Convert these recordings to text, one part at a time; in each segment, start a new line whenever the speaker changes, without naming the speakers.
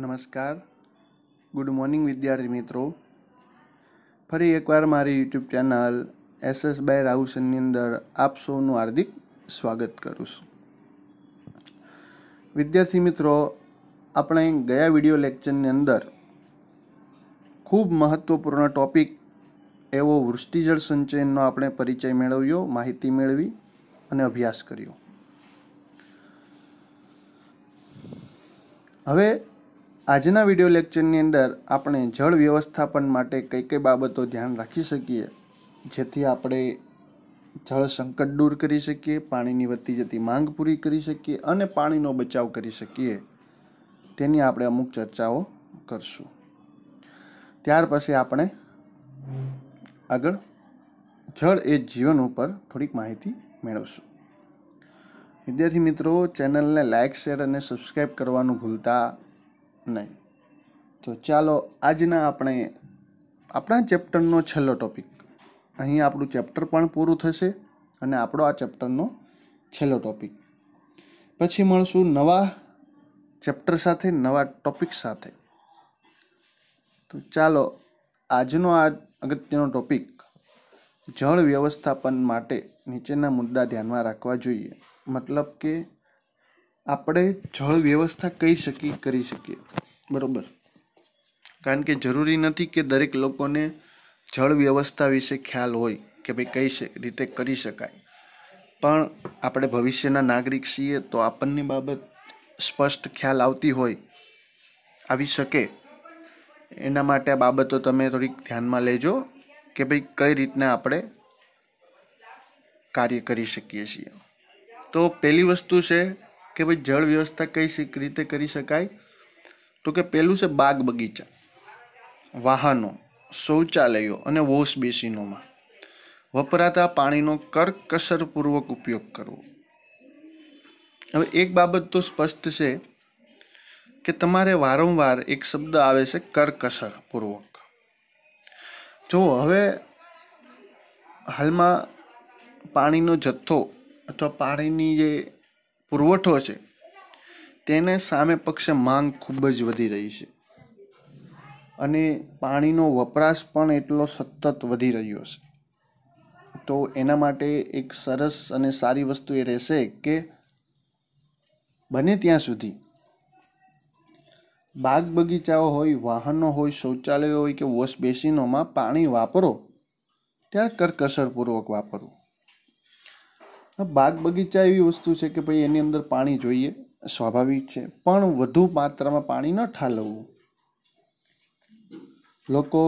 નમસ્કાર good morning વિદ્યાર્થી મિત્રો ફરી એકવાર મારી YouTube channel S S by રાઉસનની અંદર આપ સૌનું હાર્દિક સ્વાગત કરું છું વિદ્યાર્થી મિત્રો આપણે ગયા વિડીયો લેક્ચરની અંદર ખૂબ મહત્ત્વપૂર્ણ ટોપિક એવો વૃષ્ટિજળ સંચયનનો આપણે પરિચય મેળવ્યો માહિતી મેળવી અને અભ્યાસ કર્યો હવે આજના વિડીયો લેક્ચરની અંદર આપણે જળ વ્યવસ્થાપન માટે કઈ કઈ બાબતો ધ્યાન રાખી શકીએ જેથી આપણે જળ સંકટ દૂર કરી શકીએ પાણીની વધતી જતી માંગ પૂરી કરી શકીએ અને પાણીનો બચાવ કરી શકીએ તેની આપણે અમુક ચર્ચાઓ કરશું ત્યાર પછી આપણે આગળ જળ એ જીવન ઉપર થોડીક માહિતી મેળવશું વિદ્યાર્થી મિત્રો ચેનલને લાઇક શેર અને સબસ્ક્રાઈબ કરવાનું ભૂલતા નહીં તો ચાલો આજના આપણે આપણા ચેપ્ટરનો છેલ્લો ટૉપિક અહીં આપણું ચેપ્ટર પણ પૂરું થશે અને આપણો આ ચેપ્ટરનો છેલ્લો ટૉપિક પછી મળશું નવા ચેપ્ટર સાથે નવા ટૉપિક સાથે તો ચાલો આજનો આ અગત્યનો ટૉપિક જળ વ્યવસ્થાપન માટે નીચેના મુદ્દા ધ્યાનમાં રાખવા જોઈએ મતલબ કે આપણે જળ વ્યવસ્થા કઈ શકીએ કરી શકીએ બરાબર કારણ કે જરૂરી નથી કે દરેક લોકોને જળ વ્યવસ્થા વિશે ખ્યાલ હોય કે ભાઈ કઈ રીતે કરી શકાય પણ આપણે ભવિષ્યના નાગરિક છીએ તો આપણને બાબત સ્પષ્ટ ખ્યાલ આવતી હોય આવી શકે એના માટે આ બાબતો તમે થોડીક ધ્યાનમાં લેજો કે ભાઈ કઈ રીતના આપણે કાર્ય કરી શકીએ છીએ તો પહેલી વસ્તુ છે કે ભાઈ જળ વ્યવસ્થા કઈ રીતે કરી શકાય તો કે પહેલું છે બાગ બગીચા વાહનો શૌચાલયો અને વોશ બેસિનોમાં વપરાતા પાણીનો કરકસરપૂર્વક ઉપયોગ કરવો હવે એક બાબત તો સ્પષ્ટ છે કે તમારે વારંવાર એક શબ્દ આવે છે કરકસરપૂર્વક જો હવે હાલમાં પાણીનો જથ્થો અથવા પાણીની જે પુરવઠો છે તેને સામે પક્ષે માંગ ખૂબ જ વધી રહી છે અને પાણીનો વપરાશ પણ એટલો સતત વધી રહ્યો છે તો એના માટે એક સરસ અને સારી વસ્તુ એ રહેશે કે બને ત્યાં સુધી બાગ બગીચાઓ હોય વાહનો હોય શૌચાલયો હોય કે વોશ બેસિનોમાં પાણી વાપરો ત્યારે કરકસરપૂર્વક વાપરવું બાગ બગીચા એવી વસ્તુ છે કે ભાઈ એની અંદર પાણી જોઈએ સ્વાભાવિક છે પણ વધુ માત્રામાં પાણી ન ઠાલવવું લોકો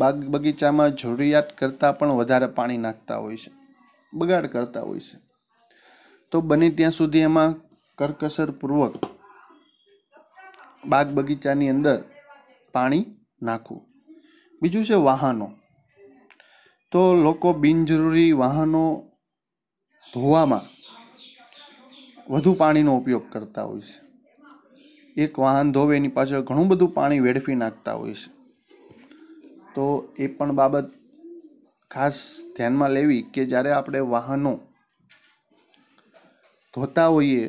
બાગ બગીચામાં જરૂરિયાત કરતાં પણ વધારે પાણી નાખતા હોય છે બગાડ કરતા હોય છે તો બને ત્યાં સુધી એમાં કરકસરપૂર્વક બાગ બગીચાની અંદર પાણી નાખવું બીજું છે વાહનો તો લોકો બિનજરૂરી વાહનો ધોવામાં વધુ પાણીનો ઉપયોગ કરતા હોય છે એક વાહન ધોવે એની પાછળ ઘણું બધું પાણી વેડફી નાખતા હોય છે તો એ પણ બાબત ખાસ ધ્યાનમાં લેવી કે જ્યારે આપણે વાહનો ધોતા હોઈએ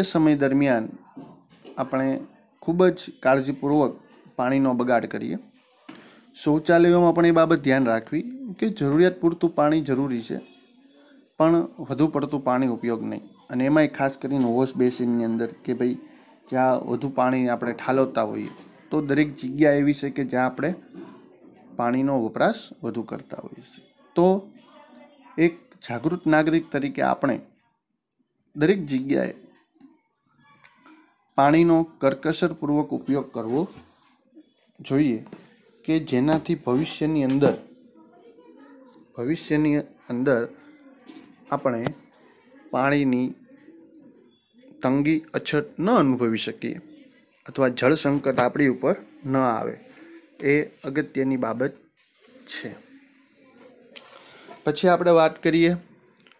એ સમય દરમિયાન આપણે ખૂબ જ કાળજીપૂર્વક પાણીનો બગાડ કરીએ શૌચાલયોમાં પણ એ બાબત ધ્યાન રાખવી કે જરૂરિયાત પૂરતું પાણી જરૂરી છે પણ વધુ પડતું પાણી ઉપયોગ નહીં અને એમાંય ખાસ કરીને વોશ બેસિનની અંદર કે ભાઈ જ્યાં વધુ પાણી આપણે ઠાલવતા હોઈએ તો દરેક જગ્યા એવી છે કે જ્યાં આપણે પાણીનો વપરાશ વધુ કરતા હોઈએ છીએ તો એક જાગૃત નાગરિક તરીકે આપણે દરેક જગ્યાએ પાણીનો કરકસરપૂર્વક ઉપયોગ કરવો જોઈએ કે જેનાથી ભવિષ્યની અંદર ભવિષ્યની અંદર આપણે પાણીની તંગી અછત ન અનુભવી શકીએ અથવા જળ સંકટ આપણી ઉપર ન આવે એ અગત્યની બાબત છે પછી આપણે વાત કરીએ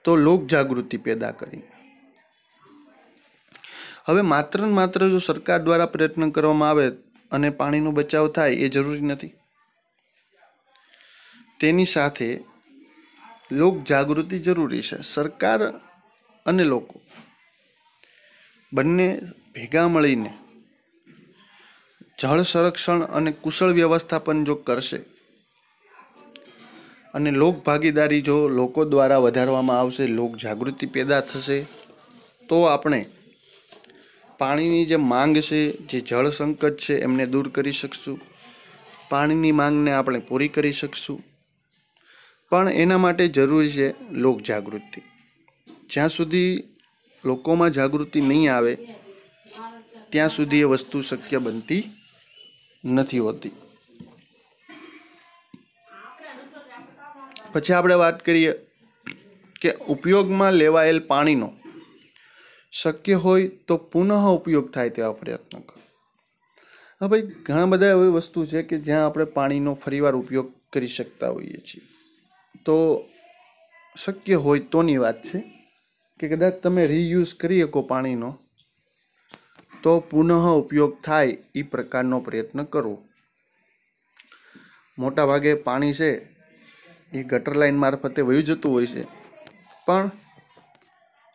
તો લોક જાગૃતિ પેદા કરી હવે માત્ર ને માત્ર જો સરકાર દ્વારા પ્રયત્ન કરવામાં આવે અને પાણીનો બચાવ થાય એ જરૂરી નથી તેની સાથે લોક જાગૃતિ જરૂરી છે સરકાર અને લોકો બંને ભેગા મળીને જળ સંરક્ષણ અને કુશળ વ્યવસ્થાપન જો કરશે અને લોક ભાગીદારી જો લોકો દ્વારા વધારવામાં આવશે લોક જાગૃતિ પેદા થશે તો આપણે પાણીની જે માંગ છે જે જળ સંકટ છે એમને દૂર કરી શકશું પાણીની માંગને આપણે પૂરી કરી શકશું પણ એના માટે જરૂરી છે લોક જાગૃતિ જ્યાં સુધી લોકોમાં જાગૃતિ નહીં આવે ત્યાં સુધી એ વસ્તુ શક્ય બનતી નથી હોતી પછી આપણે વાત કરીએ કે ઉપયોગમાં લેવાયેલ પાણીનો શક્ય હોય તો પુનઃ ઉપયોગ થાય તેવા પ્રયત્નો કરો હા ભાઈ ઘણા બધા એવી વસ્તુ છે કે જ્યાં આપણે પાણીનો ફરીવાર ઉપયોગ કરી શકતા હોઈએ છીએ તો શક્ય હોય તોની વાત છે કે કદાચ તમે રીયુઝ કરી શકો પાણીનો તો પુનઃ ઉપયોગ થાય એ પ્રકારનો પ્રયત્ન કરવો મોટા ભાગે પાણી છે એ ગટર લાઇન મારફતે વહી જતું હોય છે પણ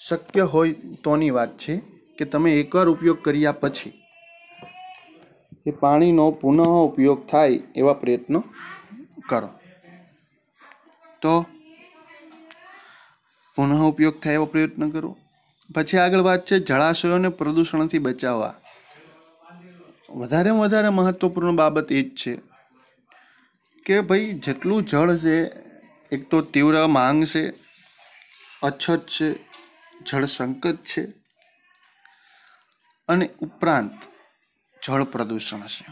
શક્ય હોય તોની વાત છે કે તમે એકવાર ઉપયોગ કર્યા પછી એ પાણીનો પુનઃ ઉપયોગ થાય એવા પ્રયત્નો કરો તો પુનઃ ઉપયોગ થાય એવો પ્રયત્ન કરો પછી આગળ વાત છે જળાશયોને પ્રદૂષણથી બચાવવા વધારેમાં વધારે મહત્ત્વપૂર્ણ બાબત એ જ છે કે ભાઈ જેટલું જળ છે એક તો તીવ્ર માંગ છે અછત છે જળ સંકટ છે અને ઉપરાંત જળ પ્રદૂષણ છે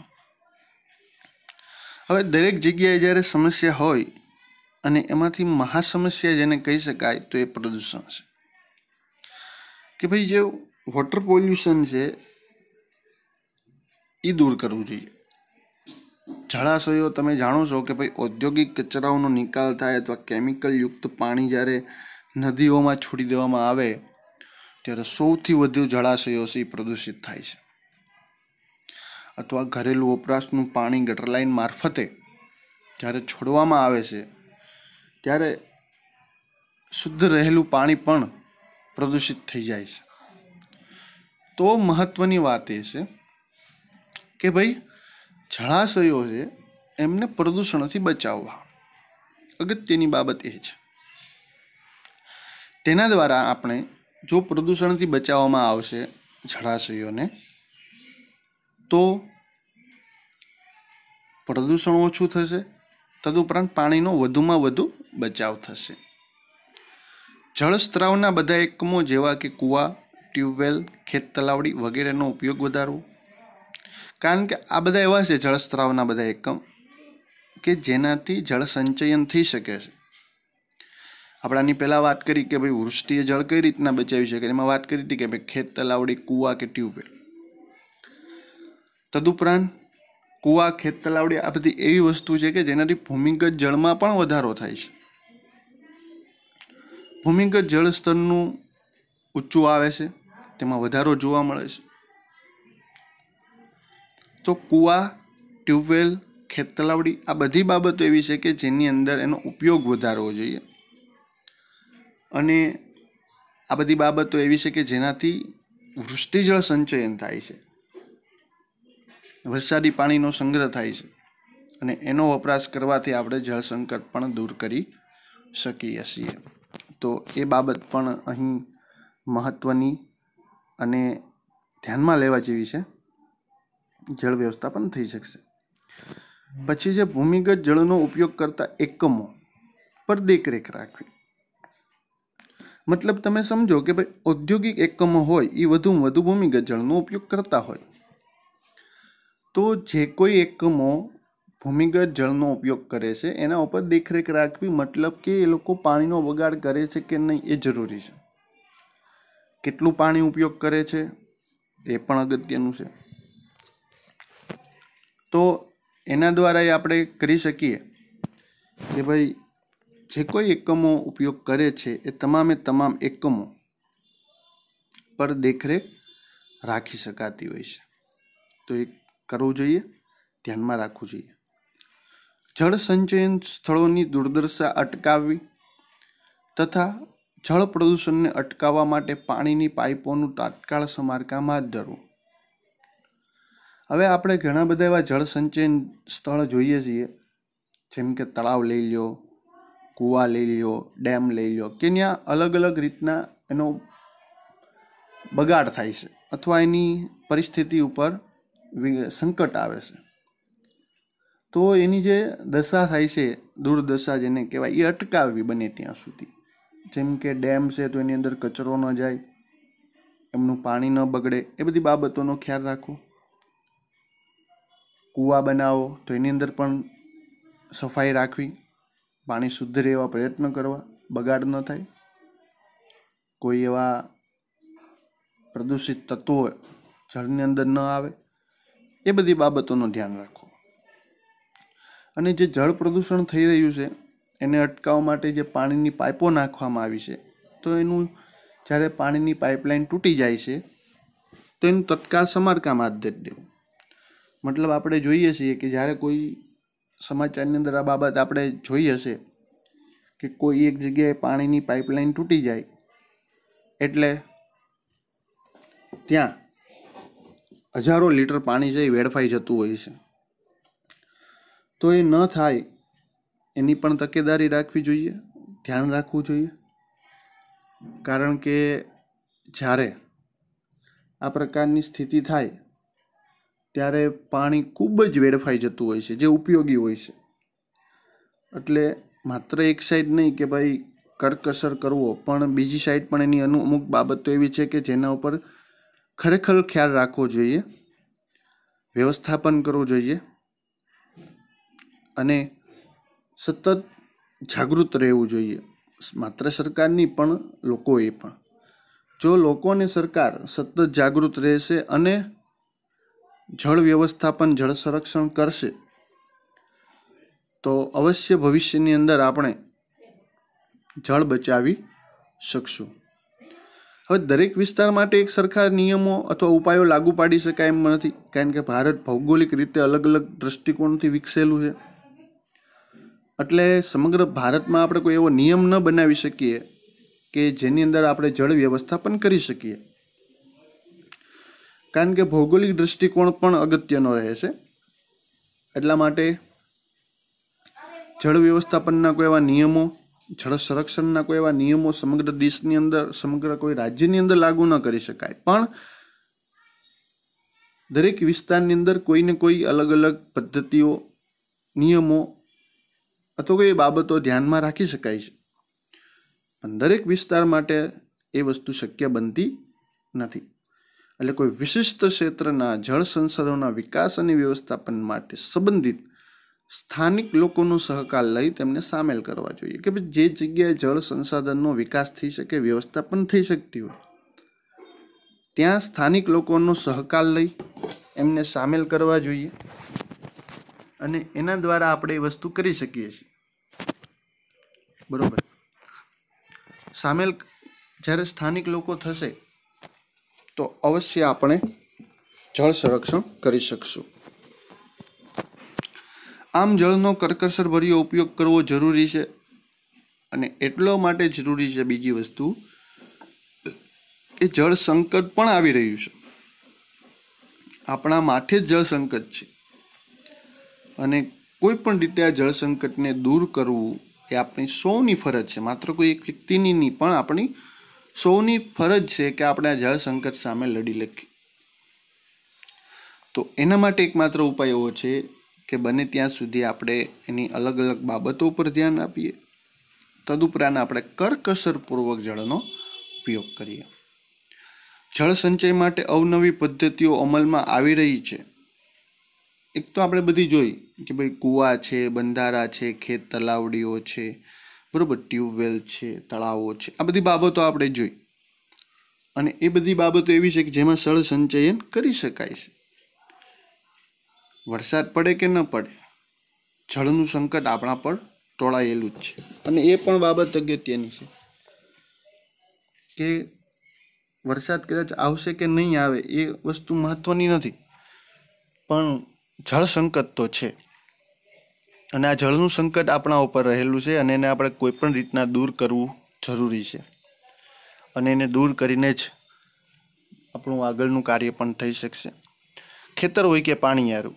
હવે દરેક જગ્યાએ જ્યારે સમસ્યા હોય અને એમાંથી મહાસમસ્યા જેને કહી શકાય તો એ પ્રદૂષણ છે કે ભાઈ જે વોટર પોલ્યુશન છે એ દૂર કરવું જોઈએ જળાશયો તમે જાણો છો કે ભાઈ ઔદ્યોગિક કચરાઓનો નિકાલ થાય અથવા કેમિકલયુક્ત પાણી જ્યારે નદીઓમાં છોડી દેવામાં આવે ત્યારે સૌથી વધુ જળાશયો છે પ્રદૂષિત થાય છે અથવા ઘરેલું વપરાશનું પાણી ગટર લાઇન મારફતે જ્યારે છોડવામાં આવે છે ત્યારે શુદ્ધ રહેલું પાણી પણ પ્રદૂષિત થઈ જાય છે તો મહત્ત્વની વાત એ છે કે ભાઈ જળાશયો છે એમને પ્રદૂષણથી બચાવવા અગત્યની બાબત એ છે તેના દ્વારા આપણે જો પ્રદૂષણથી બચાવવામાં આવશે જળાશયોને તો પ્રદૂષણ ઓછું થશે તદુપરાંત પાણીનો વધુમાં વધુ બચાવ થશે જળસ્ત્રાવના બધા એકમો જેવા કે કૂવા ટ્યુબવેલ ખેત તલાવડી વગેરેનો ઉપયોગ વધારવો કારણ કે આ બધા એવા છે જળસ્ત્રાવના બધા એકમ કે જેનાથી જળ સંચયન થઈ શકે છે આપણાની પહેલાં વાત કરી કે ભાઈ વૃષ્ટિએ જળ કઈ રીતના બચાવી શકે એમાં વાત કરી હતી કે ભાઈ ખેત તલાવડી કૂવા કે ટ્યુબવેલ તદુપરાંત કૂવા ખેત તલાવડી આ બધી એવી વસ્તુ છે કે જેનાથી ભૂમિગત જળમાં પણ વધારો થાય છે ભૂમિગત જળસ્તરનું ઊંચું આવે છે તેમાં વધારો જોવા મળે છે તો કૂવા ટ્યુબવેલ ખેત તલાવડી આ બધી બાબતો એવી છે કે જેની અંદર એનો ઉપયોગ વધારવો જોઈએ અને આ બધી બાબતો એવી છે કે જેનાથી વૃષ્ટિજળ સંચયન થાય છે વરસાદી પાણીનો સંગ્રહ થાય છે અને એનો વપરાશ કરવાથી આપણે જળ સંકટ પણ દૂર કરી શકીએ છીએ તો એ બાબત પણ અહીં મહત્ત્વની અને ધ્યાનમાં લેવા જેવી છે જળ વ્યવસ્થાપન થઈ શકશે પછી છે ભૂમિગત જળનો ઉપયોગ કરતા એકમો પર દેખરેખ રાખવી મતલબ તમે સમજો કે ભાઈ ઔદ્યોગિક એકમો હોય એ વધુમાં વધુ ભૂમિગત જળનો ઉપયોગ કરતા હોય તો જે કોઈ એકમો ભૂમિગત જળનો ઉપયોગ કરે છે એના ઉપર દેખરેખ રાખવી મતલબ કે એ લોકો પાણીનો બગાડ કરે છે કે નહીં એ જરૂરી છે કેટલું પાણી ઉપયોગ કરે છે એ પણ અગત્યનું છે તો એના દ્વારા એ આપણે કરી શકીએ કે ભાઈ જે કોઈ એકમો ઉપયોગ કરે છે એ તમામે તમામ એકમો પર દેખરેખ રાખી શકાતી હોય છે તો એ કરવું જોઈએ ધ્યાનમાં રાખવું જોઈએ જળ સંચયન સ્થળોની દુર્દશા અટકાવવી તથા જળ પ્રદૂષણને અટકાવવા માટે પાણીની પાઇપોનું તાત્કાળ સમારકામ હાથ ધરવું હવે આપણે ઘણા બધા એવા જળસંચયન સંચયન સ્થળ જોઈએ છીએ જેમ કે તળાવ લઈ લ્યો કૂવા લઈ લો ડેમ લઈ લો કે ત્યાં અલગ અલગ રીતના એનો બગાડ થાય છે અથવા એની પરિસ્થિતિ ઉપર સંકટ આવે છે તો એની જે દશા થાય છે દુર્દશા જેને કહેવાય એ અટકાવવી બને ત્યાં સુધી જેમ કે ડેમ છે તો એની અંદર કચરો ન જાય એમનું પાણી ન બગડે એ બધી બાબતોનો ખ્યાલ રાખો કૂવા બનાવો તો એની અંદર પણ સફાઈ રાખવી પાણી શુદ્ધ રહેવા પ્રયત્ન કરવા બગાડ ન થાય કોઈ એવા પ્રદૂષિત તત્વો જળની અંદર ન આવે એ બધી બાબતોનું ધ્યાન રાખો અને જે જળ પ્રદૂષણ થઈ રહ્યું છે એને અટકાવવા માટે જે પાણીની પાઇપો નાખવામાં આવી છે તો એનું જ્યારે પાણીની પાઇપલાઇન તૂટી જાય છે તો એનું તત્કાળ સમારકામ હાથ દેવું મતલબ આપણે જોઈએ છીએ કે જ્યારે કોઈ સમાચારની અંદર આ બાબત આપણે જોઈ હશે કે કોઈ એક જગ્યાએ પાણીની પાઇપલાઇન તૂટી જાય એટલે ત્યાં હજારો લીટર પાણી છે એ વેડફાઈ જતું હોય છે તો એ ન થાય એની પણ તકેદારી રાખવી જોઈએ ધ્યાન રાખવું જોઈએ કારણ કે જ્યારે આ પ્રકારની સ્થિતિ થાય ત્યારે પાણી ખૂબ જ વેડફાઈ જતું હોય છે જે ઉપયોગી હોય છે એટલે માત્ર એક સાઈડ નહીં કે ભાઈ કરકસર કરવો પણ બીજી સાઈડ પણ એની અનુ અમુક બાબતો એવી છે કે જેના ઉપર ખરેખર ખ્યાલ રાખવો જોઈએ વ્યવસ્થાપન કરવું જોઈએ અને સતત જાગૃત રહેવું જોઈએ માત્ર સરકારની પણ લોકોએ પણ જો લોકોને સરકાર સતત જાગૃત રહેશે અને જળ વ્યવસ્થાપન જળ સંરક્ષણ કરશે તો અવશ્ય ભવિષ્યની અંદર આપણે જળ બચાવી શકશું હવે દરેક વિસ્તાર માટે એક સરખા નિયમો અથવા ઉપાયો લાગુ પાડી શકાય એમ નથી કારણ કે ભારત ભૌગોલિક રીતે અલગ અલગ દ્રષ્ટિકોણથી વિકસેલું છે એટલે સમગ્ર ભારતમાં આપણે કોઈ એવો નિયમ ન બનાવી શકીએ કે જેની અંદર આપણે જળ વ્યવસ્થાપન કરી શકીએ કારણ કે ભૌગોલિક દૃષ્ટિકોણ પણ અગત્યનો રહે છે એટલા માટે જળ વ્યવસ્થાપનના કોઈ એવા નિયમો જળ સંરક્ષણના કોઈ એવા નિયમો સમગ્ર દેશની અંદર સમગ્ર કોઈ રાજ્યની અંદર લાગુ ન કરી શકાય પણ દરેક વિસ્તારની અંદર કોઈને કોઈ અલગ અલગ પદ્ધતિઓ નિયમો અથવા કોઈ બાબતો ધ્યાનમાં રાખી શકાય છે પણ દરેક વિસ્તાર માટે એ વસ્તુ શક્ય બનતી નથી એટલે કોઈ વિશિષ્ટ ક્ષેત્રના જળ સંસાધનોના વિકાસ અને વ્યવસ્થાપન માટે સંબંધિત સ્થાનિક લોકોનો સહકાર લઈ તેમને સામેલ કરવા જોઈએ કે ભાઈ જે જગ્યાએ જળ સંસાધનનો વિકાસ થઈ શકે વ્યવસ્થાપન થઈ શકતી હોય ત્યાં સ્થાનિક લોકોનો સહકાર લઈ એમને સામેલ કરવા જોઈએ અને એના દ્વારા આપણે એ વસ્તુ કરી શકીએ છીએ બરાબર સામેલ જ્યારે સ્થાનિક લોકો થશે તો અવશ્ય આપણે જળ સંરક્ષણ કરી શકશું આમ જળનો કરકસરભર્યો ઉપયોગ કરવો જરૂરી છે અને એટલા માટે જરૂરી છે બીજી વસ્તુ એ જળ સંકટ પણ આવી રહ્યું છે આપણા માથે જ જળ સંકટ છે અને કોઈ પણ રીતે આ જળ સંકટને દૂર કરવું એ આપણી સૌની ફરજ છે માત્ર કોઈ એક વ્યક્તિની નહીં પણ આપણી સૌની ફરજ છે કે આપણે આ જળ સંકટ સામે લડી લખીએ તો એના માટે એકમાત્ર ઉપાય એવો છે કે બને ત્યાં સુધી આપણે એની અલગ અલગ બાબતો ઉપર ધ્યાન આપીએ તદુપરાંત આપણે કરકસરપૂર્વક જળનો ઉપયોગ કરીએ જળ સંચય માટે અવનવી પદ્ધતિઓ અમલમાં આવી રહી છે એક તો આપણે બધી જોઈ કે ભાઈ કૂવા છે બંધારા છે ખેત તલાવડીઓ છે બરાબર ટ્યુબવેલ છે તળાવો છે આ બધી બાબતો આપણે જોઈ અને એ બધી બાબતો એવી છે કે જેમાં સળ સંચયન કરી શકાય છે વરસાદ પડે કે ન પડે જળનું સંકટ આપણા પર ટોળાયેલું જ છે અને એ પણ બાબત અગત્યની છે કે વરસાદ કદાચ આવશે કે નહીં આવે એ વસ્તુ મહત્ત્વની નથી પણ જળ સંકટ તો છે અને આ જળનું સંકટ આપણા ઉપર રહેલું છે અને એને આપણે કોઈપણ રીતના દૂર કરવું જરૂરી છે અને એને દૂર કરીને જ આપણું આગળનું કાર્ય પણ થઈ શકશે ખેતર હોય કે પાણીયારું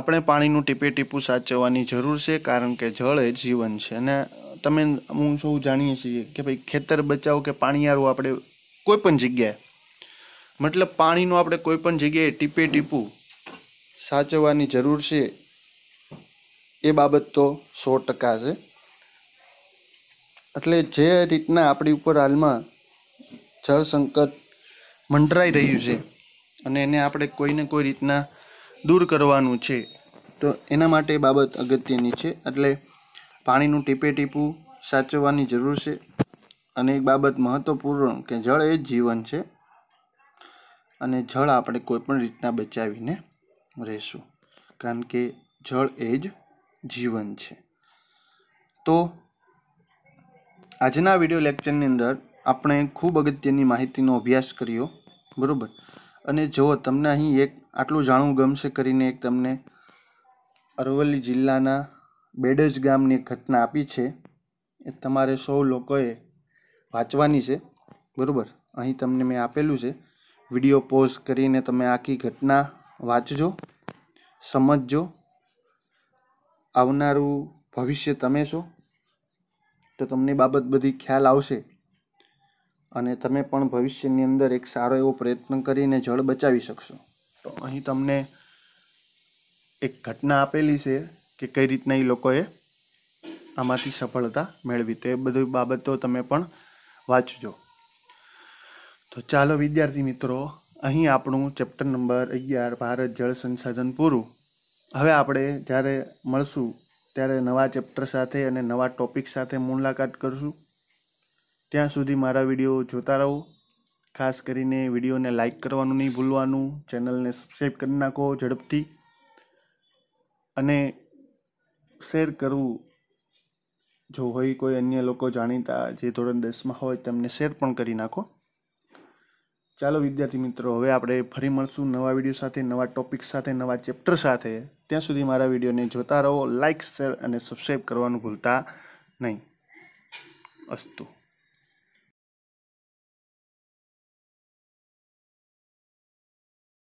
આપણે પાણીનું ટીપે ટીપું સાચવવાની જરૂર છે કારણ કે જળ એ જીવન છે અને તમે હું સૌ જાણીએ છીએ કે ભાઈ ખેતર બચાવો કે પાણીયારું આપણે કોઈ પણ જગ્યાએ મતલબ પાણીનું આપણે કોઈ પણ જગ્યાએ ટીપે ટીપું સાચવવાની જરૂર છે એ બાબત તો સો ટકા છે એટલે જે રીતના આપણી ઉપર હાલમાં જળ સંકટ મંડરાઈ રહ્યું છે અને એને આપણે કોઈને કોઈ રીતના દૂર કરવાનું છે તો એના માટે બાબત અગત્યની છે એટલે પાણીનું ટીપે ટીપું સાચવવાની જરૂર છે અને એક બાબત મહત્ત્વપૂર્ણ કે જળ એ જ જીવન છે અને જળ આપણે કોઈપણ રીતના બચાવીને રહેશું કારણ કે જળ એ જ જીવન છે તો આજના વિડીયો લેક્ચરની અંદર આપણે ખૂબ અગત્યની માહિતીનો અભ્યાસ કર્યો બરાબર અને જો તમને અહીં એક આટલું જાણવું ગમશે કરીને એક તમને અરવલ્લી જિલ્લાના બેડજ ગામની ઘટના આપી છે એ તમારે સૌ લોકોએ વાંચવાની છે બરાબર અહીં તમને મેં આપેલું છે વિડીયો પોઝ કરીને તમે આખી ઘટના વાંચજો સમજજો આવનારું ભવિષ્ય તમે છો તો તમને બાબત બધી ખ્યાલ આવશે અને તમે પણ ભવિષ્યની અંદર એક સારો એવો પ્રયત્ન કરીને જળ બચાવી શકશો તો અહીં તમને એક ઘટના આપેલી છે કે કઈ રીતના એ લોકોએ આમાંથી સફળતા મેળવી તે બધી બાબતો તમે પણ વાંચજો તો ચાલો વિદ્યાર્થી મિત્રો અહીં આપણું ચેપ્ટર નંબર અગિયાર ભારત જળ સંસાધન પૂરું હવે આપણે જ્યારે મળશું ત્યારે નવા ચેપ્ટર સાથે અને નવા ટોપિક સાથે મુલાકાત કરશું ત્યાં સુધી મારા વિડીયો જોતા રહો ખાસ કરીને વિડીયોને લાઇક કરવાનું નહીં ભૂલવાનું ચેનલને સબસ્ક્રાઈબ કરી નાખો ઝડપથી અને શેર કરવું જો હોય કોઈ અન્ય લોકો જાણીતા જે ધોરણ દસમાં હોય તેમને શેર પણ કરી નાખો ચાલો વિદ્યાર્થી મિત્રો હવે આપણે ફરી મળશું નવા વિડીયો સાથે નવા ટોપિક સાથે નવા ચેપ્ટર સાથે ત્યાં સુધી મારા વિડીયોને જોતા રહો લાઇક શેર અને સબસ્ક્રાઈબ કરવાનું ભૂલતા નહીં અસ્તુ